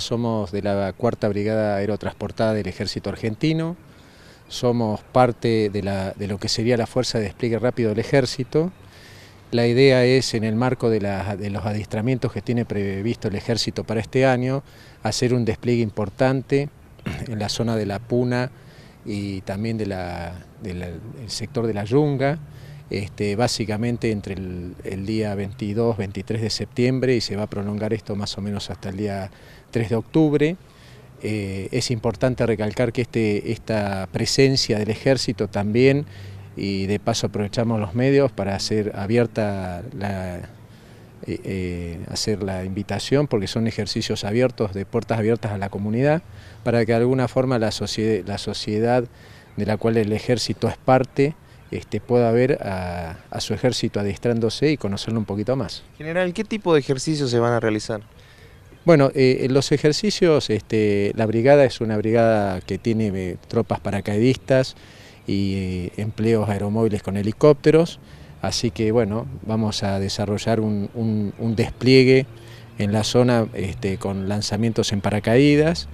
somos de la Cuarta Brigada Aerotransportada del Ejército Argentino, somos parte de, lo que sería la Fuerza de Despliegue Rápido del Ejército. La idea es, en el marco de, los adiestramientos que tiene previsto el Ejército para este año, hacer un despliegue importante en la zona de la Puna y también del sector de la Yunga, este, básicamente entre el, día 22, 23 de septiembre y se va a prolongar esto más o menos hasta el día 3 de octubre. Eh, es importante recalcar que este, esta presencia del ejército también, y de paso aprovechamos los medios para hacer abierta la, eh, eh, hacer la invitación, porque son ejercicios abiertos, de puertas abiertas a la comunidad, para que de alguna forma la sociedad de la cual el ejército es parte, este, pueda ver a, su ejército adiestrándose y conocerlo un poquito más. General, ¿qué tipo de ejercicios se van a realizar? Bueno, eh, eh, los ejercicios, este, la brigada es una brigada que tiene eh, tropas paracaidistas y empleos aeromóviles con helicópteros, así que bueno, vamos a desarrollar un, despliegue en la zona este, con lanzamientos en paracaídas,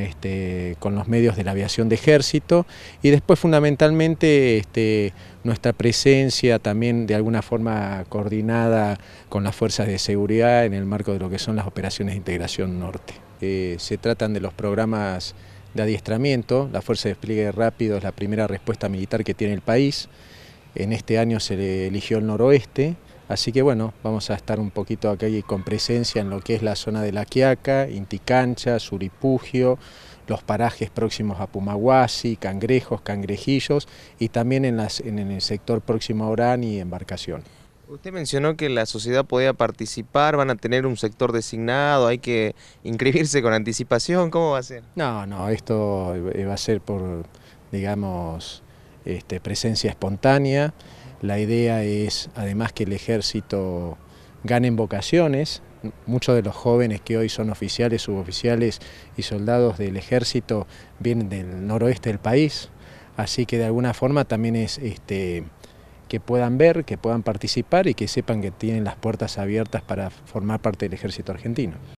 este, con, los medios de la aviación de ejército y después fundamentalmente este, nuestra presencia también de alguna forma coordinada con las fuerzas de seguridad en el marco de lo que son las operaciones de integración norte. Eh, se tratan de los programas de adiestramiento, la Fuerza de Despliegue Rápido es la primera respuesta militar que tiene el país, en este año se eligió el noroeste, Así que bueno, vamos a estar un poquito aquí con presencia en lo que es la zona de La Quiaca, Inticancha, Suripugio, los parajes próximos a Pumaguasi, Cangrejos, Cangrejillos y también en, el sector próximo a Orán y Embarcación. Usted mencionó que la sociedad podía participar, van a tener un sector designado, hay que inscribirse con anticipación, ¿cómo va a ser? No, no, esto eh, va a ser por, digamos, este, presencia espontánea. La idea es además que el ejército gane en vocaciones. Muchos de los jóvenes que hoy son oficiales, suboficiales y soldados del ejército vienen del noroeste del país, así que de alguna forma también es este, que puedan ver, que puedan participar y que sepan que tienen las puertas abiertas para formar parte del ejército argentino.